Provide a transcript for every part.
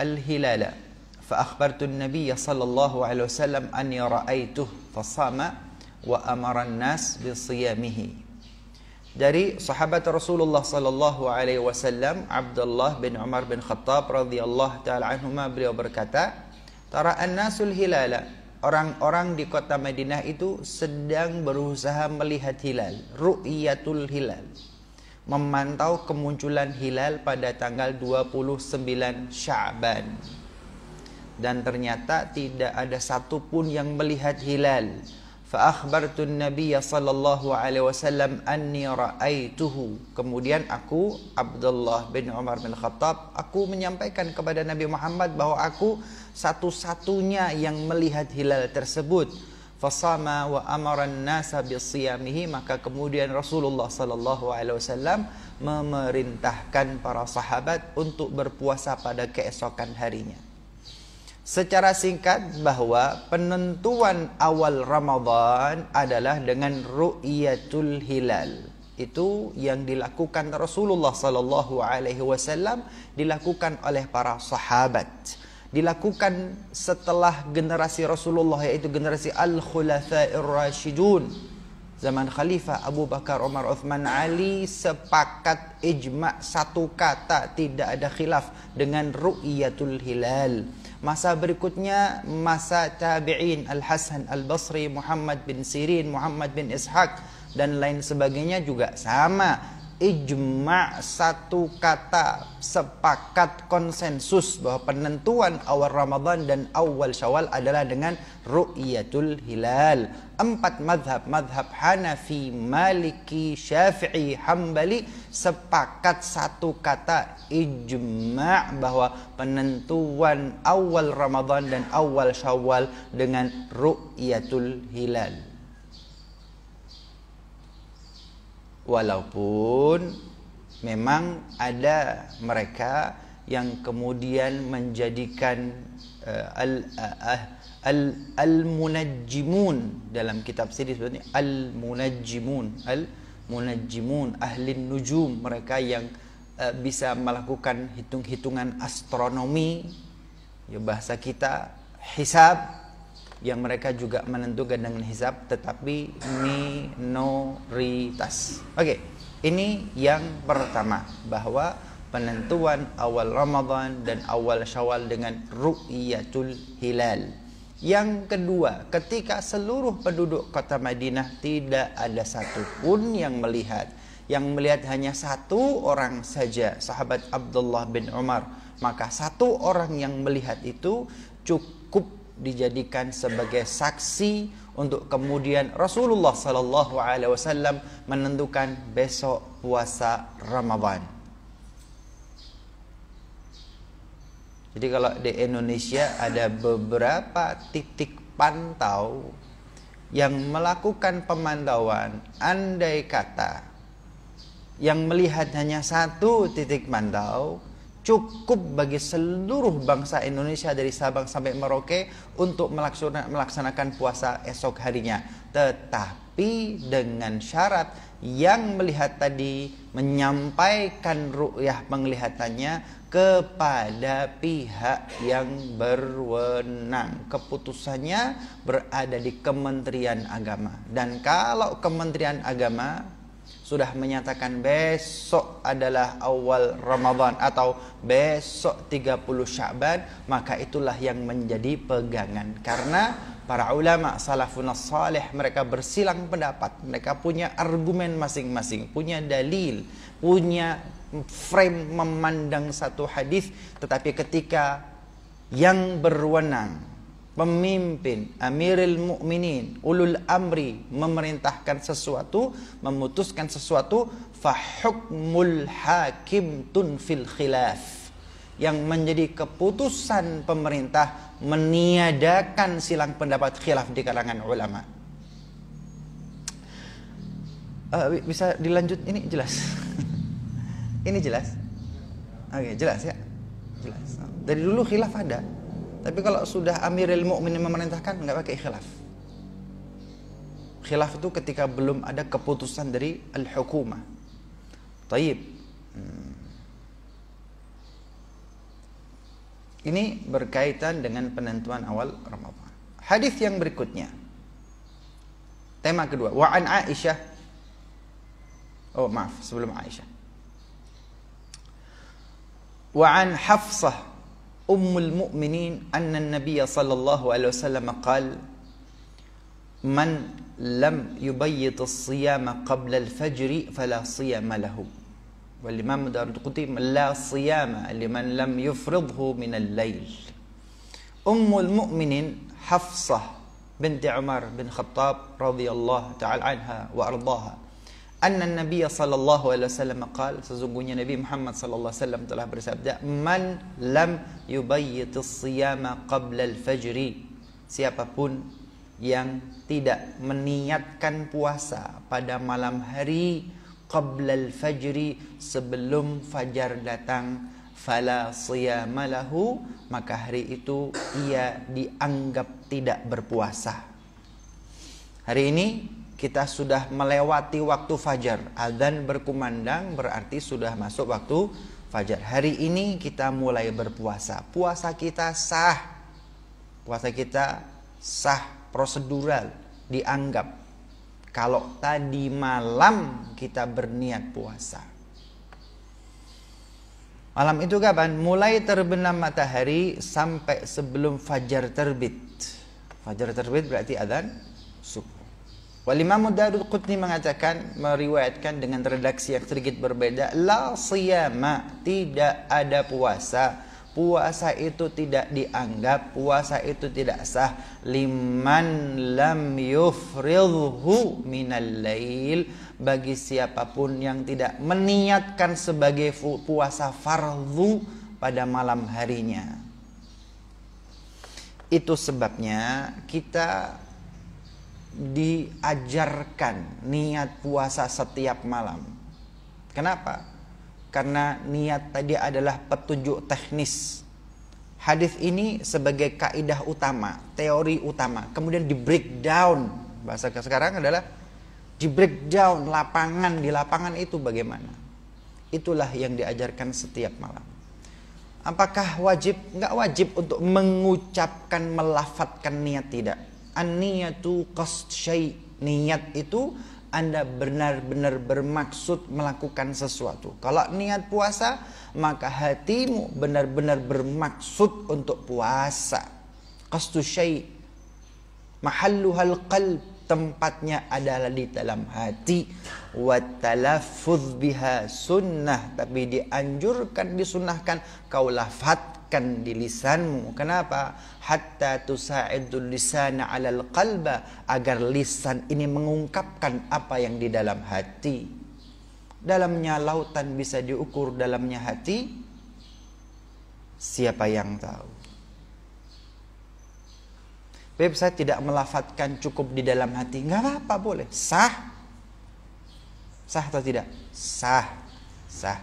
الهلال فأخبرت النبي صلى الله عليه وسلم أني رأيته فصام وأمر الناس بصيامه dari sahabat Rasulullah sallallahu alaihi wasallam Abdullah bin Umar bin Khattab radhiyallahu taala anhuma beliau berkata tara annasul hilala orang-orang di kota Madinah itu sedang berusaha melihat hilal ru'yatul hilal memantau kemunculan hilal pada tanggal 29 Syaban. Dan ternyata tidak ada satu pun yang melihat hilal. Fa akhbartu an-nabiy sallallahu alaihi wasallam anni ra'aituhu. Kemudian aku Abdullah bin Umar bin Khattab aku menyampaikan kepada Nabi Muhammad bahwa aku satu-satunya yang melihat hilal tersebut. fasama wa amaran nasa bisiyamihi maka kemudian Rasulullah sallallahu alaihi wasallam memerintahkan para sahabat untuk berpuasa pada keesokan harinya. Secara singkat bahwa penentuan awal Ramadan adalah dengan ru'yatul hilal. Itu yang dilakukan Rasulullah sallallahu alaihi wasallam dilakukan oleh para sahabat dilakukan setelah generasi Rasulullah yaitu generasi Al-Khulafa'ir Rashidun zaman Khalifah Abu Bakar Umar Uthman Ali sepakat ijma satu kata tidak ada khilaf dengan ru'yatul hilal masa berikutnya masa tabi'in Al-Hasan Al-Basri Muhammad bin Sirin Muhammad bin Ishaq dan lain sebagainya juga sama ijma satu kata sepakat konsensus bahwa penentuan awal Ramadan dan awal Syawal adalah dengan ru'yatul hilal. Empat madhab, madhab Hanafi, Maliki, Syafi'i, Hambali sepakat satu kata ijma bahwa penentuan awal Ramadan dan awal Syawal dengan ru'yatul hilal. walaupun memang ada mereka yang kemudian menjadikan uh, al uh, uh, al al munajjimun dalam kitab sirih sebenarnya al munajjimun al munajjimun ahli nujum mereka yang uh, bisa melakukan hitung-hitungan astronomi ya bahasa kita hisab yang mereka juga menentukan dengan hisab tetapi minoritas. Oke, okay. ini yang pertama bahwa penentuan awal Ramadan dan awal Syawal dengan ru'yatul hilal. Yang kedua, ketika seluruh penduduk kota Madinah tidak ada satupun yang melihat. Yang melihat hanya satu orang saja, sahabat Abdullah bin Umar. Maka satu orang yang melihat itu cukup dijadikan sebagai saksi untuk kemudian Rasulullah Sallallahu Alaihi Wasallam menentukan besok puasa Ramadan. Jadi kalau di Indonesia ada beberapa titik pantau yang melakukan pemantauan, andai kata yang melihat hanya satu titik pantau, cukup bagi seluruh bangsa Indonesia dari Sabang sampai Merauke untuk melaksanakan puasa esok harinya. Tetapi dengan syarat yang melihat tadi menyampaikan ru'yah penglihatannya kepada pihak yang berwenang. Keputusannya berada di Kementerian Agama. Dan kalau Kementerian Agama sudah menyatakan besok adalah awal Ramadan atau besok 30 Syaban maka itulah yang menjadi pegangan karena para ulama salafun salih mereka bersilang pendapat mereka punya argumen masing-masing punya dalil punya frame memandang satu hadis tetapi ketika yang berwenang pemimpin, amiril mu'minin, ulul amri, memerintahkan sesuatu, memutuskan sesuatu, fahukmul hakim tun fil khilaf. Yang menjadi keputusan pemerintah meniadakan silang pendapat khilaf di kalangan ulama. Uh, bisa dilanjut ini jelas. ini jelas. Oke, okay, jelas ya. Jelas. Dari dulu khilaf ada. Tapi kalau sudah Amirul Mukminin memerintahkan nggak pakai khilaf. Khilaf itu ketika belum ada keputusan dari al-hukumah. Taib. Hmm. Ini berkaitan dengan penentuan awal Ramadan. Hadis yang berikutnya. Tema kedua, wa Aisyah. Oh, maaf, sebelum Aisyah. Wa an Hafsah أم المؤمنين أن النبي صلى الله عليه وسلم قال من لم يبيت الصيام قبل الفجر فلا صيام له والإمام دار القديم لا صيام لمن لم يفرضه من الليل أم المؤمنين حفصة بنت عمر بن خطاب رضي الله تعالى عنها وأرضاها anna Nabi sallallahu alaihi wasallam qala sesungguhnya Nabi Muhammad sallallahu alaihi wasallam telah bersabda man lam yubayyit yubayyitis siyama qabla al-fajri siapapun yang tidak meniatkan puasa pada malam hari qabla al-fajri sebelum fajar datang fala siyama lahu maka hari itu ia dianggap tidak berpuasa hari ini kita sudah melewati waktu fajar. Adzan berkumandang berarti sudah masuk waktu fajar. Hari ini kita mulai berpuasa. Puasa kita sah. Puasa kita sah prosedural dianggap. Kalau tadi malam kita berniat puasa. Malam itu kapan? Mulai terbenam matahari sampai sebelum fajar terbit. Fajar terbit berarti adzan subuh. Walimamu Darul Qutni mengatakan meriwayatkan dengan redaksi yang sedikit berbeda la siyama tidak ada puasa puasa itu tidak dianggap puasa itu tidak sah liman lam yufridhu minal lail bagi siapapun yang tidak meniatkan sebagai puasa fardhu pada malam harinya itu sebabnya kita diajarkan niat puasa setiap malam. Kenapa? Karena niat tadi adalah petunjuk teknis. Hadis ini sebagai kaidah utama, teori utama. Kemudian di breakdown bahasa sekarang adalah di breakdown lapangan di lapangan itu bagaimana? Itulah yang diajarkan setiap malam. Apakah wajib? Nggak wajib untuk mengucapkan, melafatkan niat tidak an-niyatu qasd syai. Niat itu Anda benar-benar bermaksud melakukan sesuatu. Kalau niat puasa, maka hatimu benar-benar bermaksud untuk puasa. Qasd syai. hal qalb. Tempatnya adalah di dalam hati. Watalaffuz biha sunnah. Tapi dianjurkan, disunahkan. Kau lafat letakkan di lisanmu. Kenapa? Hatta tusa'idul lisana alal qalba. Agar lisan ini mengungkapkan apa yang di dalam hati. Dalamnya lautan bisa diukur, dalamnya hati. Siapa yang tahu? Beb, saya tidak melafatkan cukup di dalam hati. Enggak apa-apa, boleh. Sah. Sah atau tidak? Sah. Sah.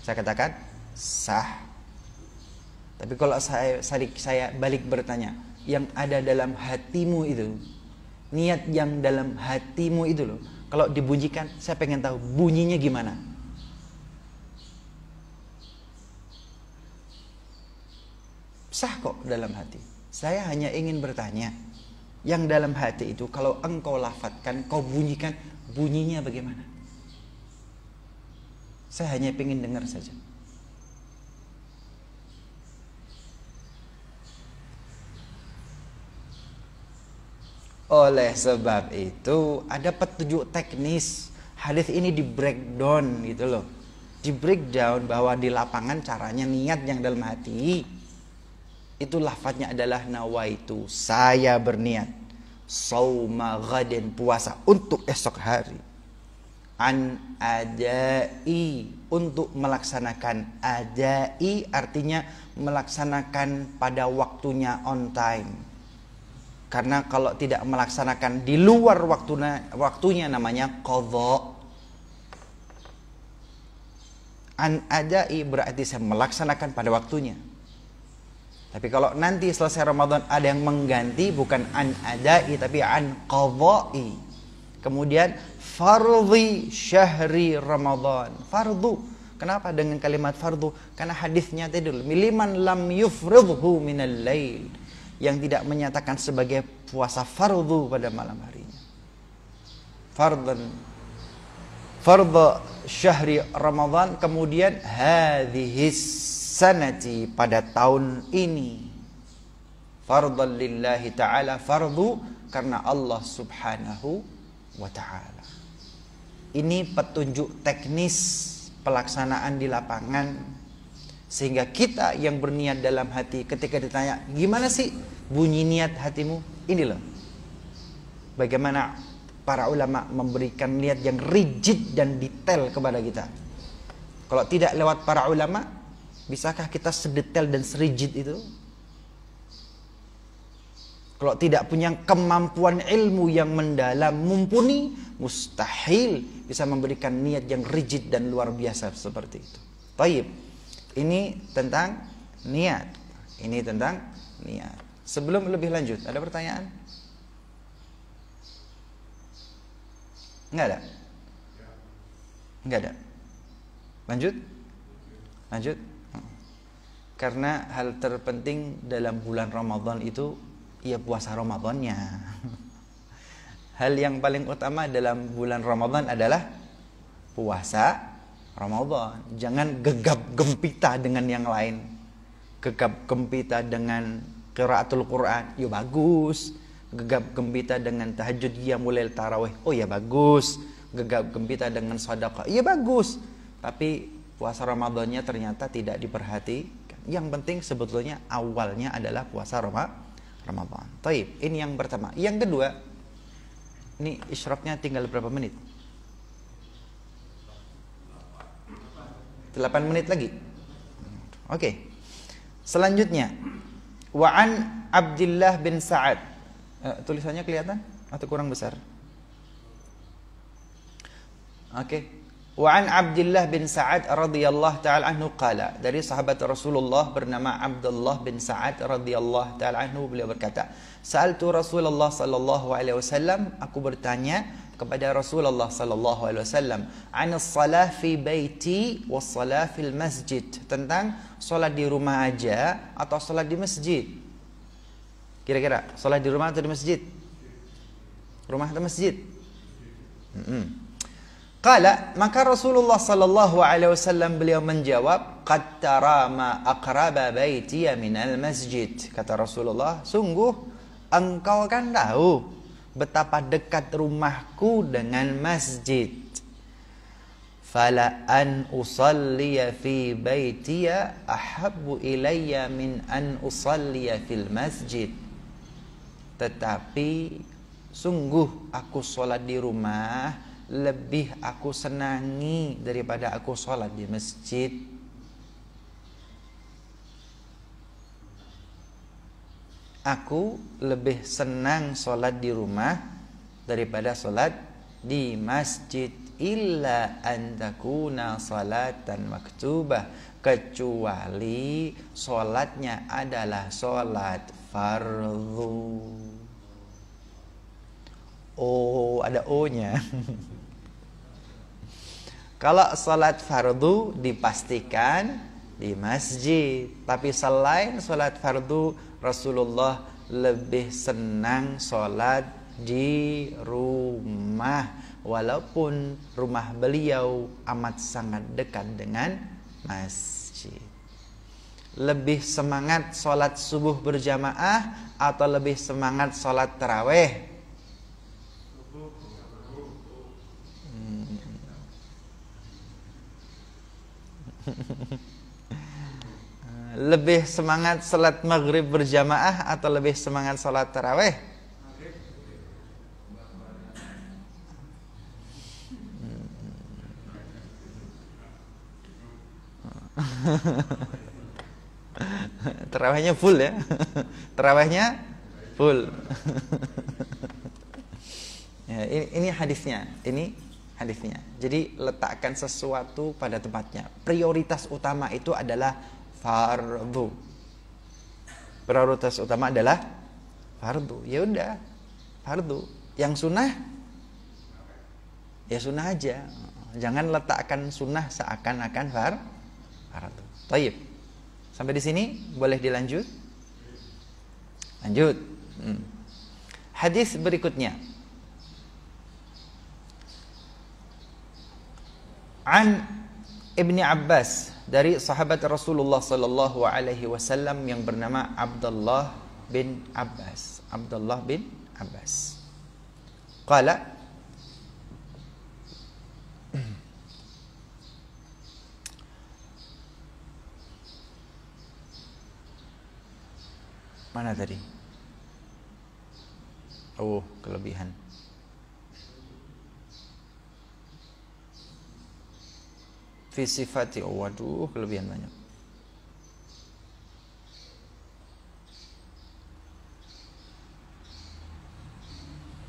Saya katakan, sah. Tapi kalau saya, saya balik bertanya, yang ada dalam hatimu itu, niat yang dalam hatimu itu loh, kalau dibunyikan, saya pengen tahu bunyinya gimana. Sah kok dalam hati. Saya hanya ingin bertanya, yang dalam hati itu kalau engkau lafatkan, kau bunyikan, bunyinya bagaimana? Saya hanya ingin dengar saja. Oleh sebab itu ada petunjuk teknis. Hadis ini di breakdown gitu loh. Di breakdown bahwa di lapangan caranya niat yang dalam hati. Itu lafadznya adalah nawaitu. Saya berniat. Sauma ghadin puasa untuk esok hari. An adai untuk melaksanakan adai artinya melaksanakan pada waktunya on time karena kalau tidak melaksanakan di luar waktunya, waktunya namanya kodok. An adai berarti saya melaksanakan pada waktunya. Tapi kalau nanti selesai Ramadan ada yang mengganti bukan an adai tapi an qadha'i. Kemudian fardhi syahri Ramadan. fardhu Kenapa dengan kalimat fardhu Karena hadisnya tadi dulu. Miliman lam yufridhu minal lail yang tidak menyatakan sebagai puasa fardu pada malam harinya. Fardan fardhu syahri Ramadan kemudian hadhis sanati pada tahun ini. Fardhan lillahi taala fardu karena Allah Subhanahu wa taala. Ini petunjuk teknis pelaksanaan di lapangan sehingga kita yang berniat dalam hati ketika ditanya, gimana sih bunyi niat hatimu? inilah Bagaimana para ulama memberikan niat yang rigid dan detail kepada kita. Kalau tidak lewat para ulama, bisakah kita sedetail dan serigid itu? Kalau tidak punya kemampuan ilmu yang mendalam mumpuni, mustahil bisa memberikan niat yang rigid dan luar biasa seperti itu. Taib. Ini tentang niat. Ini tentang niat. Sebelum lebih lanjut, ada pertanyaan? Enggak ada? Enggak ada. Lanjut? Lanjut? Hmm. Karena hal terpenting dalam bulan Ramadan itu ya puasa Ramadannya. Hal yang paling utama dalam bulan Ramadan adalah puasa Ramadan. Jangan gegap gempita dengan yang lain. Gegap gempita dengan qiraatul Quran, ya bagus. Gegap gempita dengan tahajud mulai tarawih, oh ya bagus. Gegap gempita dengan sedekah, ya bagus. Tapi puasa Ramadannya ternyata tidak diperhatikan. Yang penting sebetulnya awalnya adalah puasa Ramadan. Taib, ini yang pertama. Yang kedua, ini isyroknya tinggal berapa menit? 8 menit lagi. Oke. Okay. Selanjutnya Wa'an Abdullah bin Sa'ad. Uh, tulisannya kelihatan atau kurang besar? Oke. Okay. Wa'an Abdullah bin Sa'ad radhiyallahu taala anhu qala dari sahabat Rasulullah bernama Abdullah bin Sa'ad radhiyallahu taala anhu beliau berkata, "Sa'altu Rasulullah sallallahu alaihi wasallam, aku bertanya kepada Rasulullah sallallahu alaihi wasallam an shalah fi baiti was shalah fil masjid tentang salat di rumah aja atau salat di masjid. Kira-kira salat di rumah atau di masjid? Rumah atau masjid? Mm -mm. Kala maka Rasulullah sallallahu alaihi wasallam beliau menjawab qad tara ma aqraba baiti min al masjid kata Rasulullah sungguh engkau kan tahu betapa dekat rumahku dengan masjid. Fala an usalliya fi baitiya ahabbu ilayya min an usalliya fil masjid. Tetapi sungguh aku sholat di rumah lebih aku senangi daripada aku sholat di masjid. aku lebih senang sholat di rumah daripada sholat di masjid illa antakuna salatan maktubah kecuali sholatnya adalah sholat fardhu. oh ada o nya kalau sholat fardhu dipastikan di masjid tapi selain sholat fardhu Rasulullah lebih senang sholat di rumah walaupun rumah beliau amat sangat dekat dengan masjid lebih semangat sholat subuh berjamaah atau lebih semangat sholat terawih hmm. lebih semangat salat maghrib berjamaah atau lebih semangat salat taraweh? Hmm. Terawihnya full ya. Terawihnya full. ya, ini, ini hadisnya. Ini hadisnya. Jadi letakkan sesuatu pada tempatnya. Prioritas utama itu adalah fardu. Prioritas utama adalah fardu. Ya udah, fardu. Yang sunnah ya sunnah aja. Jangan letakkan sunnah seakan-akan far fardu. Taib. Sampai di sini boleh dilanjut? Lanjut. Hmm. Hadis berikutnya. An Ibni Abbas dari sahabat Rasulullah Sallallahu Alaihi Wasallam yang bernama Abdullah bin Abbas. Abdullah bin Abbas. Qala Mana tadi? Oh, kelebihan. fi sifati oh, waduh kelebihan banyak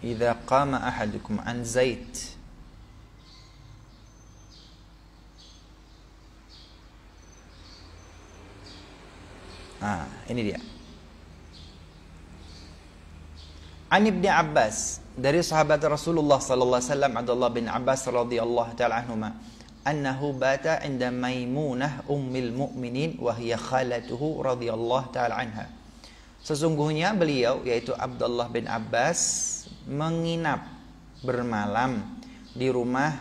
إذا qama ahadukum an zait Ah, ini dia. An Ibn Abbas dari sahabat Rasulullah sallallahu alaihi wasallam Abdullah bin Abbas radhiyallahu taala anhuma annahu bata inda Maimunah ummil mu'minin wa hiya khalatuhu radhiyallahu taala anha. Sesungguhnya beliau yaitu Abdullah bin Abbas menginap bermalam di rumah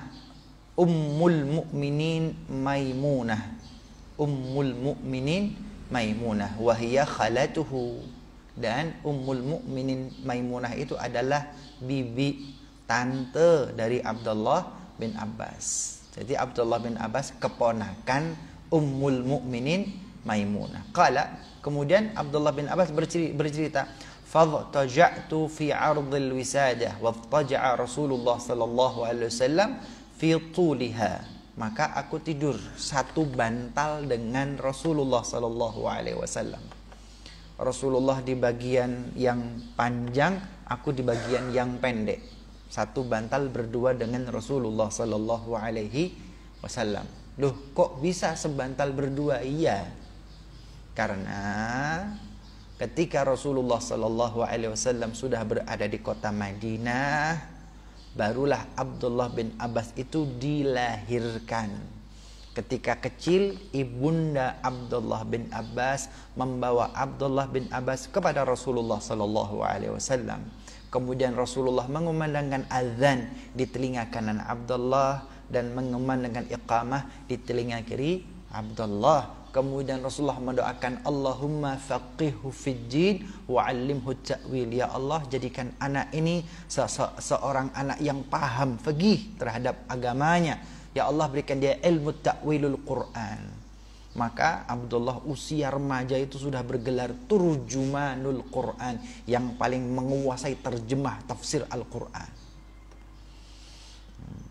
Ummul Mukminin Maimunah. Ummul Mukminin Maimunah wa hiya khalatuhu dan Ummul Mukminin Maimunah itu adalah bibi tante dari Abdullah bin Abbas. Jadi Abdullah bin Abbas keponakan Ummul Mukminin Maimunah. Qala, kemudian Abdullah bin Abbas bercerita, "Fadtaja'tu fi 'ardil wisadah wa Rasulullah sallallahu alaihi wasallam fi tuliha." Maka aku tidur satu bantal dengan Rasulullah sallallahu alaihi wasallam. Rasulullah di bagian yang panjang, aku di bagian yang pendek satu bantal berdua dengan Rasulullah Sallallahu Alaihi Wasallam. Loh, kok bisa sebantal berdua? Iya, karena ketika Rasulullah Sallallahu Alaihi Wasallam sudah berada di kota Madinah, barulah Abdullah bin Abbas itu dilahirkan. Ketika kecil, ibunda Abdullah bin Abbas membawa Abdullah bin Abbas kepada Rasulullah Sallallahu Alaihi Wasallam Kemudian Rasulullah mengumandangkan azan di telinga kanan Abdullah dan mengumandangkan iqamah di telinga kiri Abdullah. Kemudian Rasulullah mendoakan Allahumma faqihhu fid-din wa'allimhu ta'wil ya Allah jadikan anak ini se -se seorang anak yang paham faqih terhadap agamanya. Ya Allah berikan dia ilmu ta'wilul Quran. maka Abdullah usia remaja itu sudah bergelar turjumanul Quran yang paling menguasai terjemah tafsir Al-Quran. Hmm.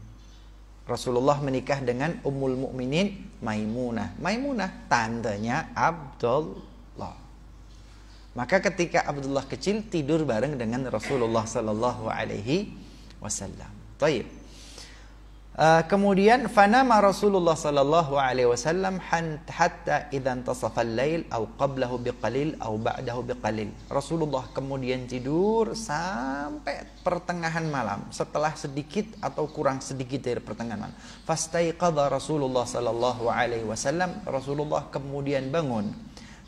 Rasulullah menikah dengan Ummul Mukminin Maimunah. Maimunah tandanya Abdullah. Maka ketika Abdullah kecil tidur bareng dengan Rasulullah Sallallahu Alaihi Wasallam. Taib. Uh, kemudian fanama Rasulullah sallallahu alaihi wasallam hatta idzan al lail aw qablahu biqalil aw ba'dahu biqalil. Rasulullah kemudian tidur sampai pertengahan malam, setelah sedikit atau kurang sedikit dari pertengahan malam. Fastaiqadha Rasulullah sallallahu alaihi wasallam, Rasulullah kemudian bangun.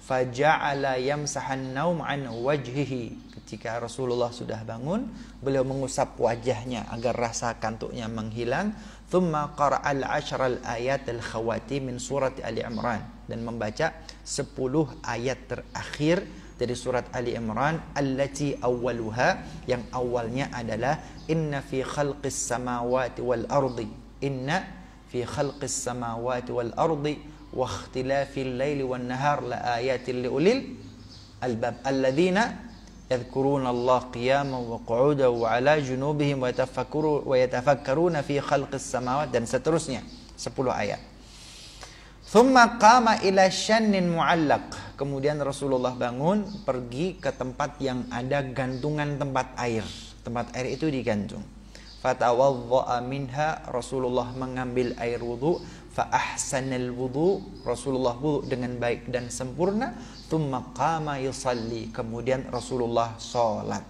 Faja'ala yamsahan naum an wajhihi. Ketika Rasulullah sudah bangun, beliau mengusap wajahnya agar rasa kantuknya menghilang ثم قرأ العشر الآيات الخواتي من سورة آل عمران dan membaca 10 ayat terakhir dari surat Ali Imran allati awwaluha yang awalnya adalah inna fi khalqis samawati wal ardi inna fi khalqis samawati wal ardi wa ikhtilafil laili wan nahar la ayatin liulil albab alladzina يذكرون الله قياما وقعودا وعلى جنوبهم ويتفكرون في خلق السماوات dan seterusnya 10 ayat ثم قام إلى شن معلق Kemudian Rasulullah bangun pergi ke tempat yang ada gantungan tempat air. Tempat air itu digantung. Fatawadha'a minha Rasulullah mengambil air wudhu Faahsanil wudu Rasulullah wudu dengan baik dan sempurna thumma qama yusalli kemudian Rasulullah salat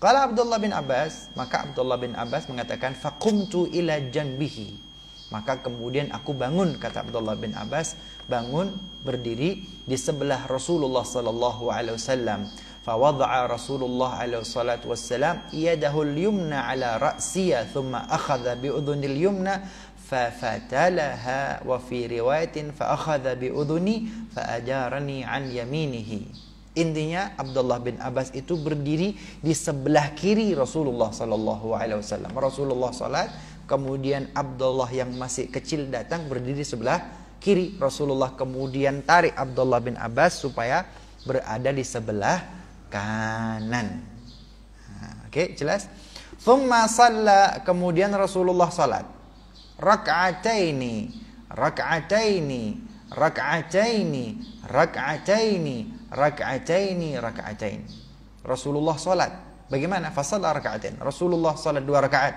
qala Abdullah bin Abbas maka Abdullah bin Abbas mengatakan faqumtu ila janbihi maka kemudian aku bangun kata Abdullah bin Abbas bangun berdiri di sebelah Rasulullah sallallahu alaihi wasallam Rasulullah alaihi salatu wassalam yadahu al-yumna ala ra'siya thumma akhadha bi udhunil yumna ففتلها وفي رواية فأخذ بأذني فأجارني عن يمينه Intinya Abdullah bin Abbas itu berdiri di sebelah kiri Rasulullah Sallallahu Alaihi Wasallam. Rasulullah salat, kemudian Abdullah yang masih kecil datang berdiri sebelah kiri. Rasulullah kemudian tarik Abdullah bin Abbas supaya berada di sebelah kanan. Oke, okay, jelas. Thumma salla, kemudian Rasulullah salat rak'ataini rak'ataini rak'ataini rak'ataini rak'ataini rak'ataini Rasulullah salat bagaimana fasalla rak'atain Rasulullah salat dua rakaat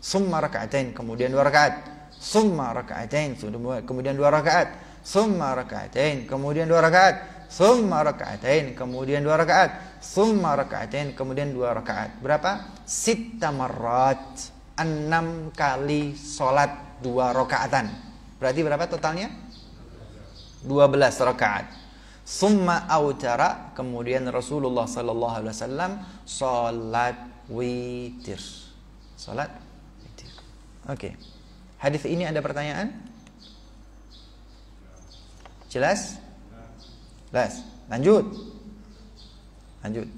summa rak'atain kemudian dua rakaat summa rak'atain kemudian dua rakaat summa rak'atain kemudian dua rakaat summa rak'atain kemudian dua rakaat summa rak'atain kemudian dua rakaat berapa sitta marrat enam kali sholat dua rokaatan. Berarti berapa totalnya? 12 rokaat Summa awtara kemudian Rasulullah sallallahu alaihi wasallam salat witir. Salat witir. Oke. Okay. Hadis ini ada pertanyaan? Jelas? Jelas. Lanjut. Lanjut.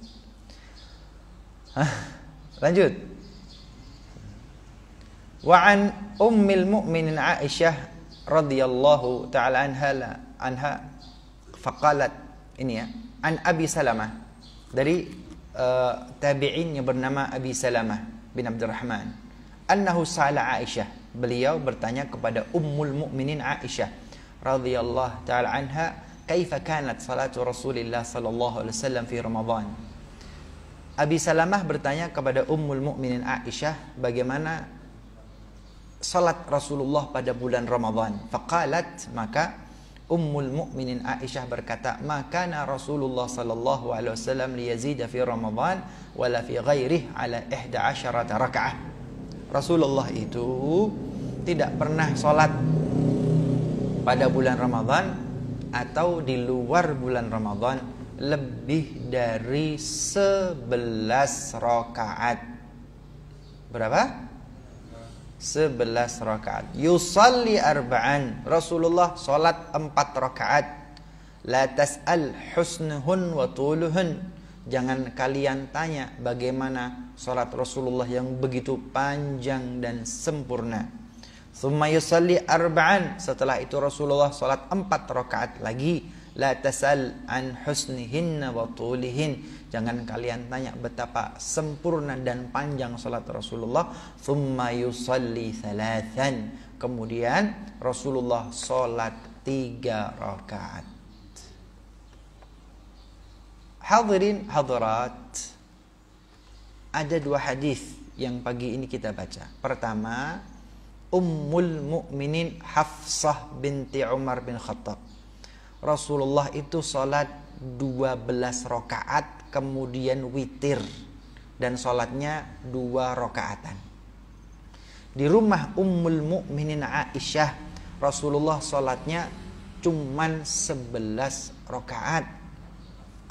Lanjut. Wa an ummil mu'minin Aisyah radhiyallahu taala anha anha faqalat ini ya an Abi Salamah dari uh, tabi'in yang bernama Abi Salamah bin Abdurrahman annahu sa'ala Aisyah beliau bertanya kepada ummul mu'minin Aisyah radhiyallahu taala anha kaifa kanat salatu Rasulillah sallallahu alaihi wasallam fi Ramadan Abi Salamah bertanya kepada ummul mu'minin Aisyah bagaimana salat Rasulullah pada bulan Ramadan. Faqalat maka Ummul Mukminin Aisyah berkata, "Maka Rasulullah sallallahu alaihi wasallam liyazida fi Ramadan wala fi ghairih ala 11 rakaah." Rasulullah itu tidak pernah salat pada bulan Ramadan atau di luar bulan Ramadan lebih dari 11 rakaat. Berapa? Sebelas rakaat. Yusalli arba'an. Rasulullah salat empat rakaat. La tas'al husnuhun wa tuluhun. Jangan kalian tanya bagaimana salat Rasulullah yang begitu panjang dan sempurna. Thumma yusalli arba'an. Setelah itu Rasulullah salat empat rakaat lagi. la tasal an husnihinna wa tulihin. Jangan kalian tanya betapa sempurna dan panjang salat Rasulullah. Thumma yusalli thalathan. Kemudian Rasulullah salat tiga rakaat. Hadirin hadirat. Ada dua hadis yang pagi ini kita baca. Pertama, Ummul Mukminin Hafsah binti Umar bin Khattab Rasulullah itu sholat 12 rokaat kemudian witir dan sholatnya dua rokaatan. Di rumah Ummul Mukminin Aisyah, Rasulullah sholatnya cuman 11 rokaat.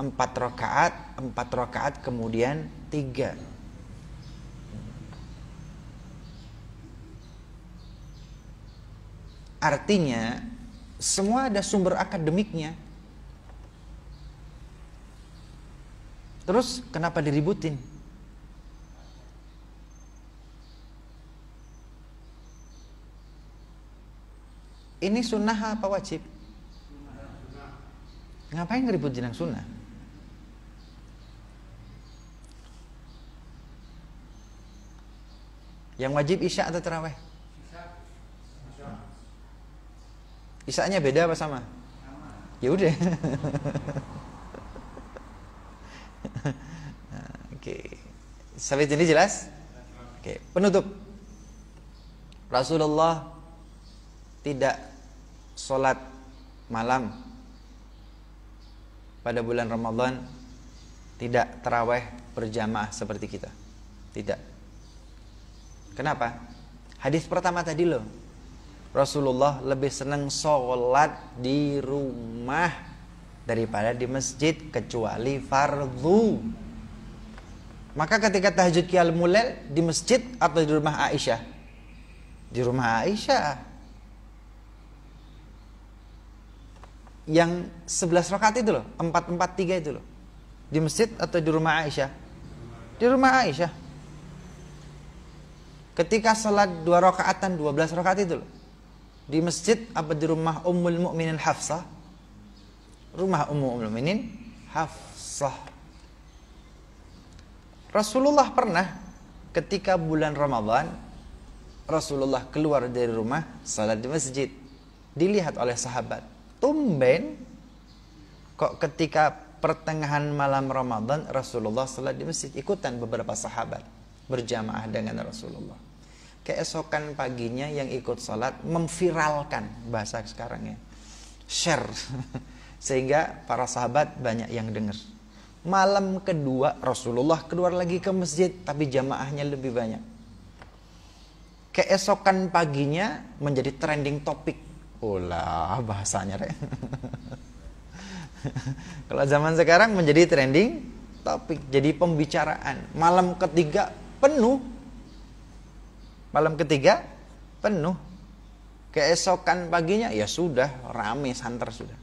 Empat rokaat, empat rokaat kemudian tiga. Artinya semua ada sumber akademiknya. Terus kenapa diributin? Ini sunnah apa wajib? Ngapain ngeribut jenang sunnah? Yang wajib isya atau terawih? Isaknya beda apa sama? Ya udah. Nah, oke. Sampai sini jelas? Oke, okay. penutup. Rasulullah tidak sholat malam pada bulan Ramadan tidak terawih berjamaah seperti kita. Tidak. Kenapa? Hadis pertama tadi loh, Rasulullah lebih senang sholat di rumah daripada di masjid kecuali fardu. Maka ketika tahajud kial mulel di masjid atau di rumah Aisyah? Di rumah Aisyah. Yang sebelas rakaat itu loh, tiga itu loh. Di masjid atau di rumah Aisyah? Di rumah Aisyah. Ketika sholat dua rakaatan, belas rakaat itu loh di masjid apa di rumah Ummul Mukminin Hafsah? Rumah Ummul Mukminin Hafsah. Rasulullah pernah ketika bulan Ramadan Rasulullah keluar dari rumah salat di masjid. Dilihat oleh sahabat. Tumben kok ketika pertengahan malam Ramadan Rasulullah salat di masjid ikutan beberapa sahabat berjamaah dengan Rasulullah keesokan paginya yang ikut sholat memviralkan bahasa sekarangnya share sehingga para sahabat banyak yang dengar malam kedua Rasulullah keluar lagi ke masjid tapi jamaahnya lebih banyak keesokan paginya menjadi trending topik ulah bahasanya re. kalau zaman sekarang menjadi trending topik jadi pembicaraan malam ketiga penuh Malam ketiga penuh. Keesokan paginya ya sudah rame santer sudah.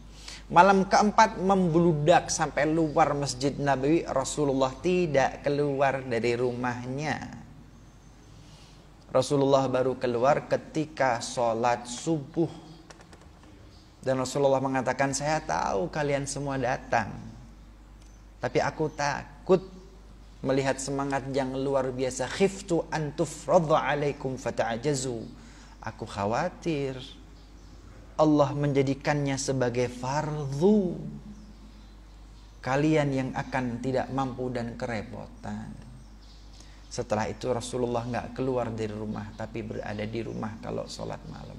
Malam keempat membludak sampai luar Masjid Nabi Rasulullah tidak keluar dari rumahnya. Rasulullah baru keluar ketika sholat subuh. Dan Rasulullah mengatakan, saya tahu kalian semua datang. Tapi aku takut melihat semangat yang luar biasa khiftu antuf alaikum fata'ajazu aku khawatir Allah menjadikannya sebagai fardu kalian yang akan tidak mampu dan kerepotan setelah itu Rasulullah nggak keluar dari rumah tapi berada di rumah kalau sholat malam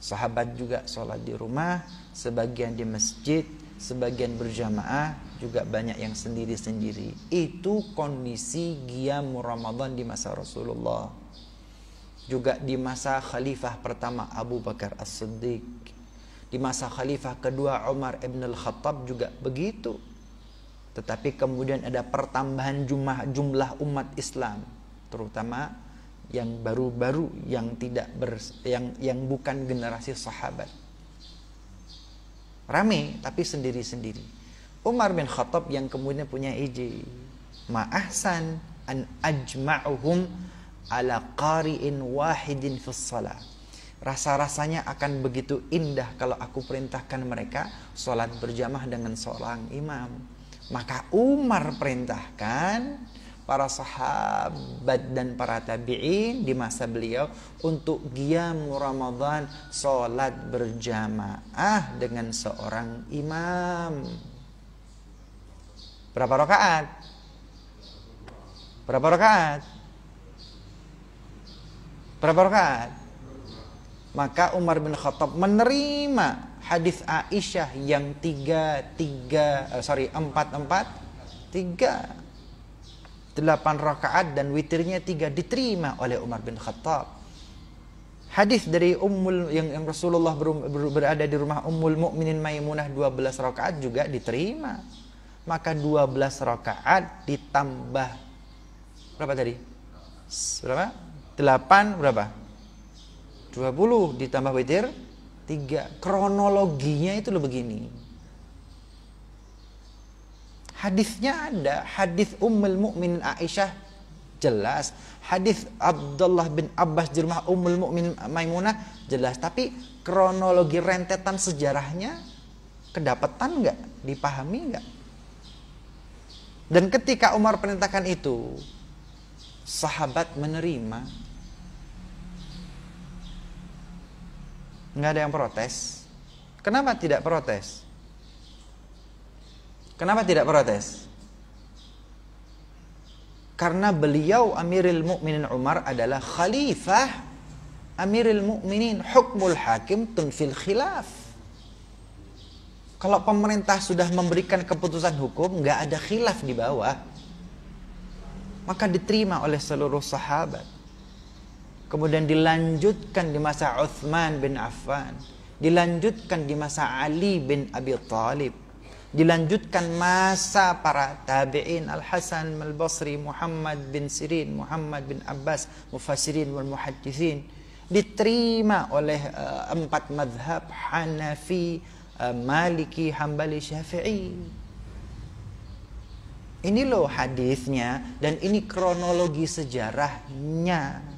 sahabat juga sholat di rumah sebagian di masjid sebagian berjamaah, juga banyak yang sendiri-sendiri. Itu kondisi giam Ramadan di masa Rasulullah. Juga di masa khalifah pertama Abu Bakar As-Siddiq. Di masa khalifah kedua Umar Ibn Al-Khattab juga begitu. Tetapi kemudian ada pertambahan jumlah, jumlah umat Islam. Terutama yang baru-baru yang tidak ber, yang yang bukan generasi sahabat Rame tapi sendiri-sendiri. Umar bin Khattab yang kemudian punya ide. Ma'ahsan an ajma'uhum ala qari'in wahidin fi shalah. Rasa-rasanya akan begitu indah kalau aku perintahkan mereka sholat berjamaah dengan seorang imam. Maka Umar perintahkan para sahabat dan para tabi'in di masa beliau untuk giam Ramadan salat berjamaah dengan seorang imam. Berapa rakaat? Berapa rakaat? Berapa rakaat? Maka Umar bin Khattab menerima hadis Aisyah yang tiga tiga, eh, sorry empat empat tiga delapan rakaat dan witirnya tiga diterima oleh Umar bin Khattab. Hadis dari Ummul yang, yang Rasulullah ber, ber, berada di rumah Ummul Mukminin Maimunah 12 rakaat juga diterima. Maka 12 rakaat ditambah berapa tadi? Berapa? 8 berapa? 20 ditambah witir 3. Kronologinya itu lo begini. Hadisnya ada, hadis Ummul Mukminin Aisyah jelas, hadis Abdullah bin Abbas di rumah Ummul Mukmin Maimunah jelas, tapi kronologi rentetan sejarahnya kedapatan nggak, dipahami nggak? Dan ketika Umar perintahkan itu, sahabat menerima. Nggak ada yang protes. Kenapa tidak protes? Kenapa tidak protes? Karena beliau Amirul Mukminin Umar adalah khalifah Amirul Mukminin, hukmul hakim tunfil khilaf. Kalau pemerintah sudah memberikan keputusan hukum, nggak ada khilaf di bawah. Maka diterima oleh seluruh sahabat. Kemudian dilanjutkan di masa Uthman bin Affan. Dilanjutkan di masa Ali bin Abi Talib dilanjutkan masa para tabi'in Al-Hasan Al-Basri, Muhammad bin Sirin, Muhammad bin Abbas, Mufassirin wal Muhaddithin diterima oleh uh, empat madhab Hanafi, uh, Maliki, Hambali, Syafi'i. Ini loh hadisnya dan ini kronologi sejarahnya.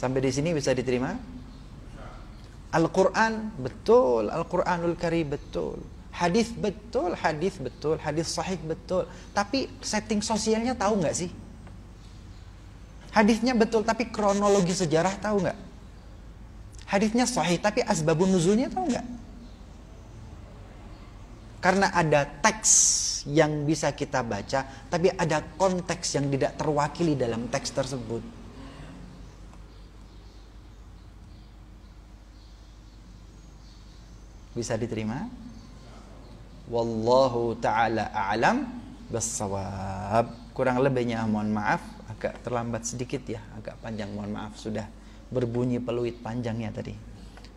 Sampai di sini bisa diterima? Al-Quran betul, Al-Quranul Karim betul, hadis betul, hadis betul, hadis sahih betul. Tapi setting sosialnya tahu nggak sih? Hadisnya betul, tapi kronologi sejarah tahu nggak? Hadisnya sahih, tapi asbabun nuzulnya tahu nggak? Karena ada teks yang bisa kita baca, tapi ada konteks yang tidak terwakili dalam teks tersebut. bisa diterima? Wallahu taala a'lam bisawab. Kurang lebihnya mohon maaf, agak terlambat sedikit ya, agak panjang mohon maaf sudah berbunyi peluit panjangnya tadi.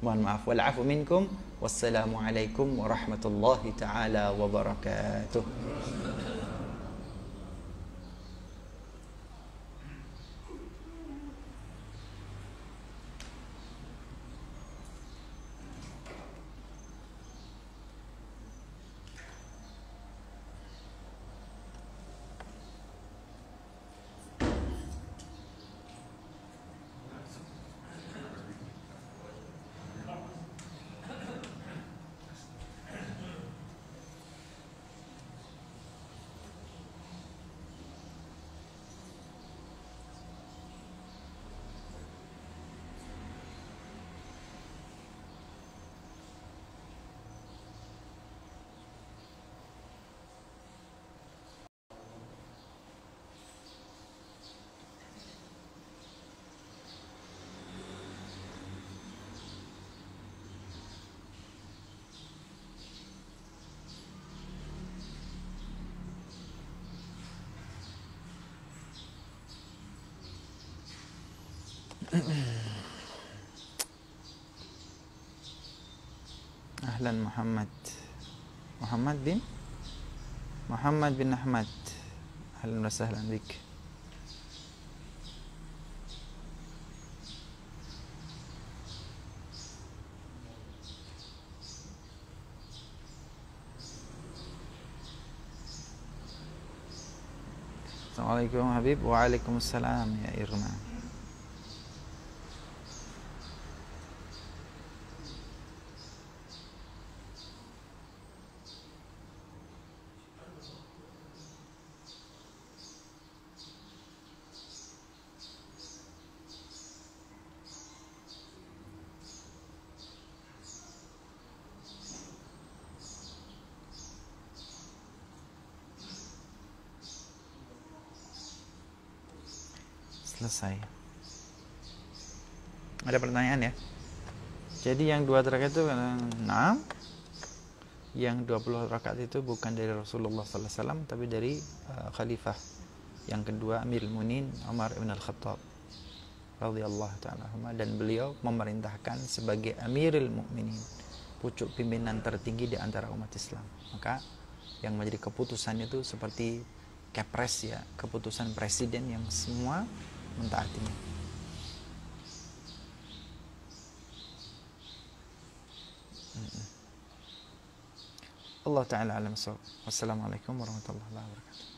Mohon maaf. Wal minkum. Wassalamualaikum warahmatullahi taala wabarakatuh. أهلا محمد محمد بن محمد بن أحمد أهلا وسهلا بك السلام عليكم حبيب وعليكم السلام يا إرمان selesai ada pertanyaan ya jadi yang dua rakaat itu eh, enam yang 20 rakaat itu bukan dari Rasulullah SAW tapi dari uh, khalifah yang kedua Amirul Munin Umar bin Al-Khattab radhiyallahu taala dan beliau memerintahkan sebagai Amirul Mukminin pucuk pimpinan tertinggi di antara umat Islam maka yang menjadi keputusan itu seperti kepres ya keputusan presiden yang semua منطقتين الله تعالى أعلم الصواب والسلام عليكم ورحمة الله وبركاته